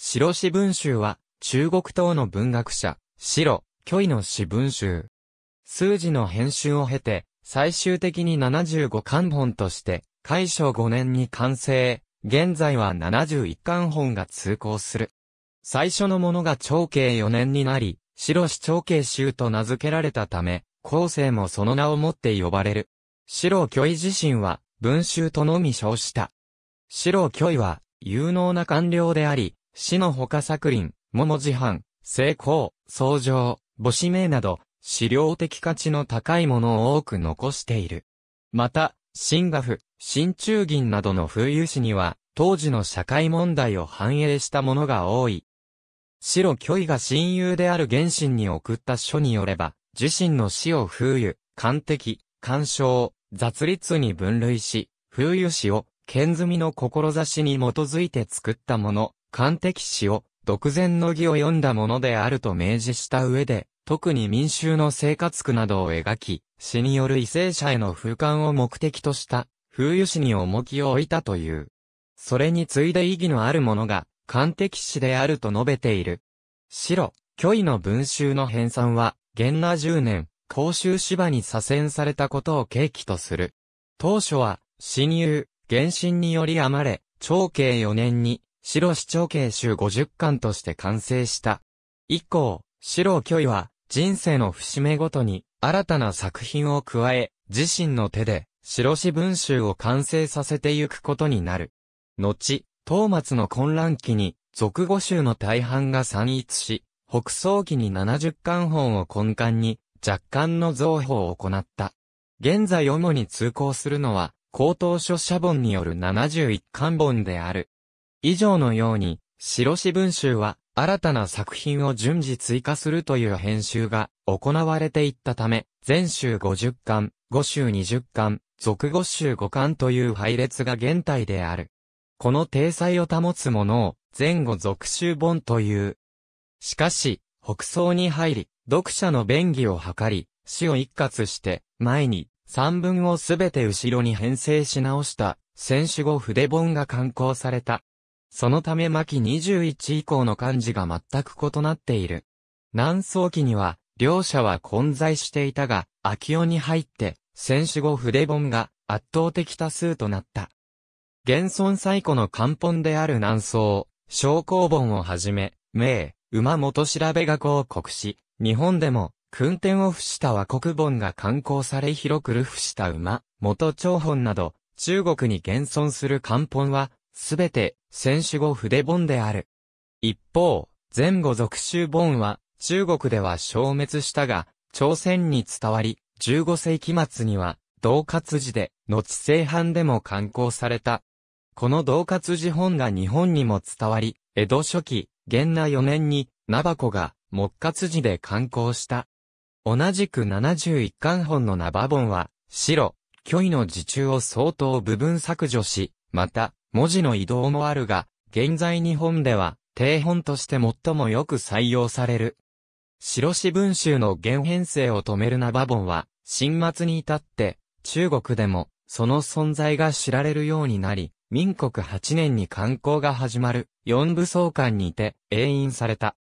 白詩文集は、中国党の文学者、白、虚位の詩文集。数字の編集を経て、最終的に75巻本として、解消5年に完成。現在は71巻本が通行する。最初のものが長慶4年になり、白詩長慶集と名付けられたため、後世もその名をもって呼ばれる。白虚位自身は、文集とのみ称した。白虚位は、有能な官僚であり、死の他作林、物自販、成功、創上、母子名など、資料的価値の高いものを多く残している。また、新画府、新中銀などの風有史には、当時の社会問題を反映したものが多い。白巨位が親友である原神に送った書によれば、自身の死を風油、官敵、干渉、雑立に分類し、風油史を、剣積みの志に基づいて作ったもの、官的史を独善の儀を読んだものであると明示した上で、特に民衆の生活苦などを描き、詩による為政者への風刊を目的とした、風油詩に重きを置いたという。それに次いで意義のあるものが、官的詩であると述べている。白、虚偽の文集の編纂は、元那十年、甲州芝に左遷されたことを契機とする。当初は、親友、原神により余れ、長慶四年に、白市長慶集50巻として完成した。以降、白巨位は人生の節目ごとに新たな作品を加え、自身の手で白市文集を完成させてゆくことになる。後、東松の混乱期に、俗語集の大半が散逸し、北総期に70巻本を根幹に、若干の増法を行った。現在主に通行するのは、高等書写本による71巻本である。以上のように、白紙文集は、新たな作品を順次追加するという編集が行われていったため、全集50巻、5集20巻、続5集5巻という配列が現体である。この体裁を保つものを、前後続集本という。しかし、北総に入り、読者の便宜を図り、死を一括して、前に、三文をすべて後ろに編成し直した、選手後筆本が刊行された。そのため巻21以降の漢字が全く異なっている。南宋期には、両者は混在していたが、秋尾に入って、戦死後筆本が圧倒的多数となった。現存最古の漢本である南宋、小降本をはじめ、名、馬元調べが広告し、日本でも、訓天を付した和国本が刊行され広く流布した馬、元長本など、中国に現存する漢本は、すべて選手後筆本である。一方、前後属州本は、中国では消滅したが、朝鮮に伝わり、15世紀末には、同活字で、後世藩でも刊行された。この同活字本が日本にも伝わり、江戸初期、元那4年に、ナバコが、木活字で刊行した。同じく71巻本のナバ本は、白、虚偽の自中を相当部分削除し、また、文字の移動もあるが、現在日本では、定本として最もよく採用される。白紙文集の原編成を止めるナバボンは、新末に至って、中国でも、その存在が知られるようになり、民国8年に観光が始まる、四部総監にて、永遠された。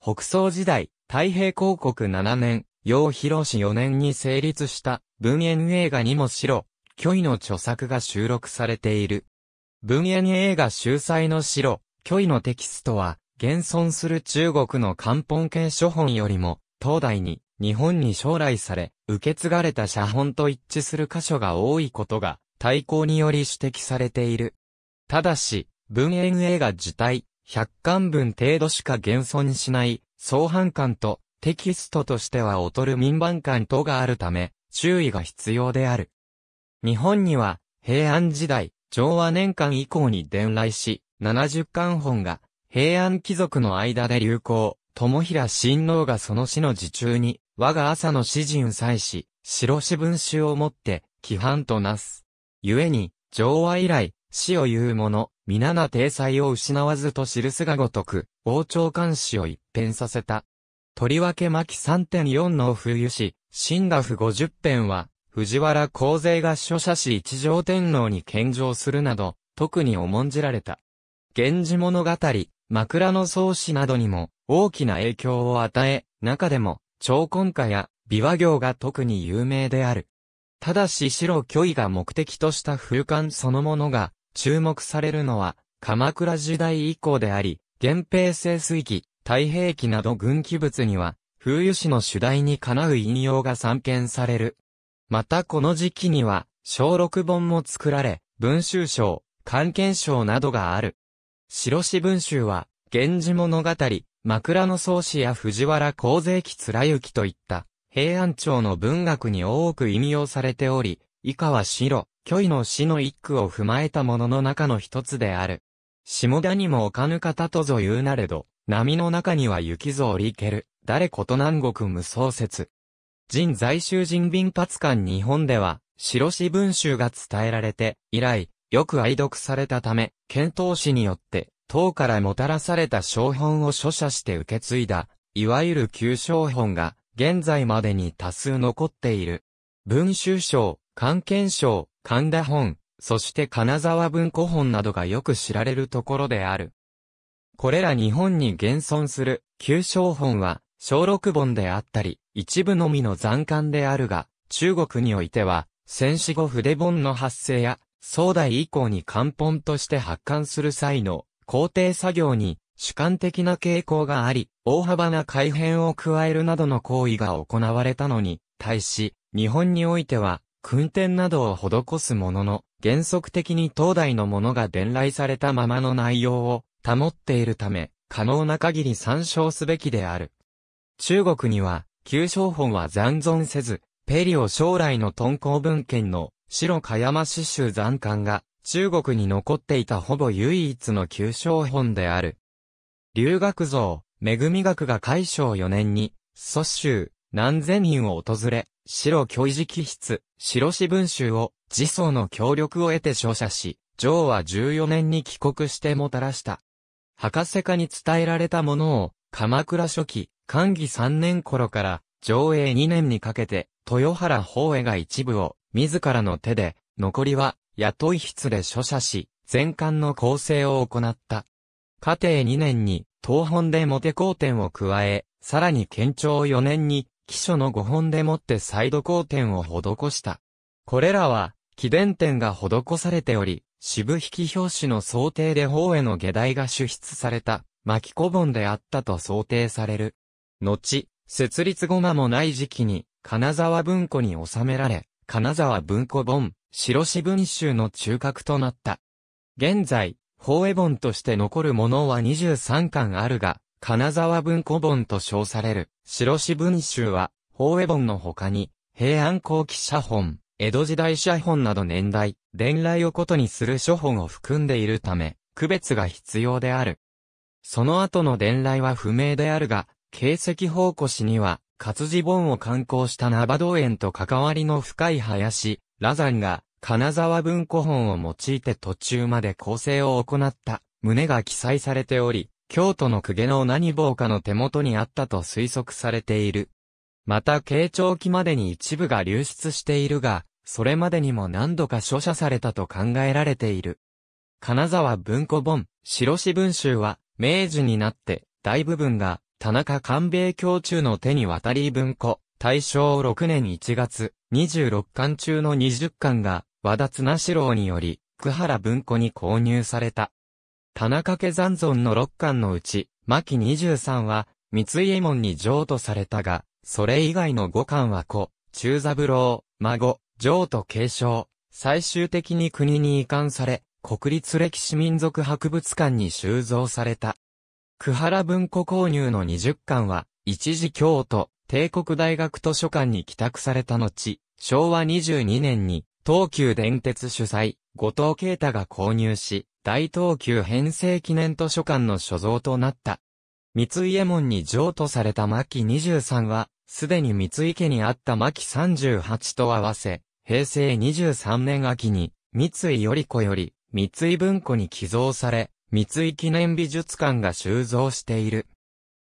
北宋時代、太平広国7年、楊広氏4年に成立した、文演映画にも白、虚偽の著作が収録されている。文淵映画秀才の城、虚偽のテキストは、現存する中国の漢本系書本よりも、東大に、日本に将来され、受け継がれた写本と一致する箇所が多いことが、対抗により指摘されている。ただし、文淵映画自体、百巻分程度しか現存しない、相反感と、テキストとしては劣る民版感とがあるため、注意が必要である。日本には、平安時代、昭和年間以降に伝来し、70巻本が、平安貴族の間で流行、友平親王がその死の時中に、我が朝の詩人祭し、白詩文集をもって、規範となす。故に、昭和以来、死を言う者、皆な体裁を失わずと記すがごとく、王朝監視を一変させた。とりわけ巻3.4の冬詩、新画譜50編は、藤原光勢が書写し一条天皇に献上するなど、特に重んじられた。源氏物語、枕草子などにも大きな影響を与え、中でも、長根家や琵琶行が特に有名である。ただし白虚意が目的とした風間そのものが注目されるのは鎌倉時代以降であり、源平清水記、太平記など軍記物には、風油史の主題にかなう引用が散見される。またこの時期には、小六本も作られ、文集賞、漢検賞などがある。白紙文集は、源氏物語、枕草子や藤原光勢紀貫之といった、平安朝の文学に多く引用されており、以下は白、虚位の死の一句を踏まえたものの中の一つである。下田にも置かぬ方とぞ言うなれど、波の中には雪ぞおりける、誰こと南国無双説。人在州人民発館日本では、白紙文集が伝えられて、以来、よく愛読されたため、検討士によって、唐からもたらされた小本を書写して受け継いだ、いわゆる旧小本が、現在までに多数残っている。文集賞、関検賞、神田本、そして金沢文庫本などがよく知られるところである。これら日本に現存する旧小本は、小六本であったり、一部のみの残刊であるが、中国においては、戦死後筆本の発生や、宋代以降に漢本として発刊する際の、工程作業に主観的な傾向があり、大幅な改変を加えるなどの行為が行われたのに、対し、日本においては、訓典などを施すものの、原則的に当代のものが伝来されたままの内容を保っているため、可能な限り参照すべきである。中国には、旧商本は残存せず、ペリオ将来の敦煌文献の白加山詩集残刊が、中国に残っていたほぼ唯一の旧商本である。留学像、恵み学が解消4年に、蘇州、南禅院を訪れ、白巨磁気筆、白詩文集を、自祖の協力を得て照射し、上は14年に帰国してもたらした。博士家に伝えられたものを、鎌倉初期、寛義3年頃から上映2年にかけて、豊原法営が一部を自らの手で、残りは雇い筆で書写し、全館の構成を行った。家庭2年に東本でモテ公典を加え、さらに県庁4年に基礎の5本でもってサイド公典を施した。これらは、記伝典が施されており、渋引き表紙の想定で法への下題が主出された、巻き古本であったと想定される。後、設立後間もない時期に、金沢文庫に収められ、金沢文庫本、白紙文集の中核となった。現在、法絵本として残るものは23巻あるが、金沢文庫本と称される、白紙文集は、法絵本の他に、平安後期写本、江戸時代写本など年代、伝来をことにする書本を含んでいるため、区別が必要である。その後の伝来は不明であるが、形跡宝庫市には、活字本を刊行したナバ道園と関わりの深い林、羅山が、金沢文庫本を用いて途中まで構成を行った、旨が記載されており、京都の公家の何坊かの手元にあったと推測されている。また、慶長期までに一部が流出しているが、それまでにも何度か書写されたと考えられている。金沢文庫本、白紙文集は、明治になって、大部分が、田中官兵教中の手に渡り文庫、大正6年1月、26巻中の20巻が、和田綱四郎により、久原文庫に購入された。田中家残存の6巻のうち、牧23は、三井衛門に譲渡されたが、それ以外の5巻は子、中三郎、孫、譲渡継承、最終的に国に移管され、国立歴史民族博物館に収蔵された。久原文庫購入の20巻は、一時京都、帝国大学図書館に帰宅された後、昭和22年に、東急電鉄主催、後藤啓太が購入し、大東急編成記念図書館の所蔵となった。三井右衛門に譲渡された牧23は、すでに三井家にあった牧38と合わせ、平成23年秋に、三井より子より、三井文庫に寄贈され、三井記念美術館が収蔵している。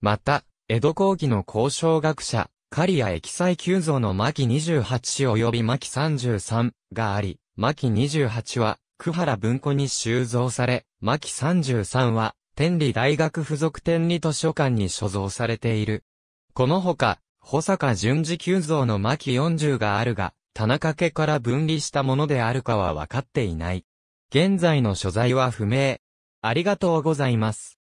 また、江戸後期の交渉学者、刈谷駅斎急造の巻28及び巻33があり、巻28は、久原文庫に収蔵され、巻33は、天理大学附属天理図書館に所蔵されている。このほか、保坂淳二急造の巻40があるが、田中家から分離したものであるかは分かっていない。現在の所在は不明、ありがとうございます。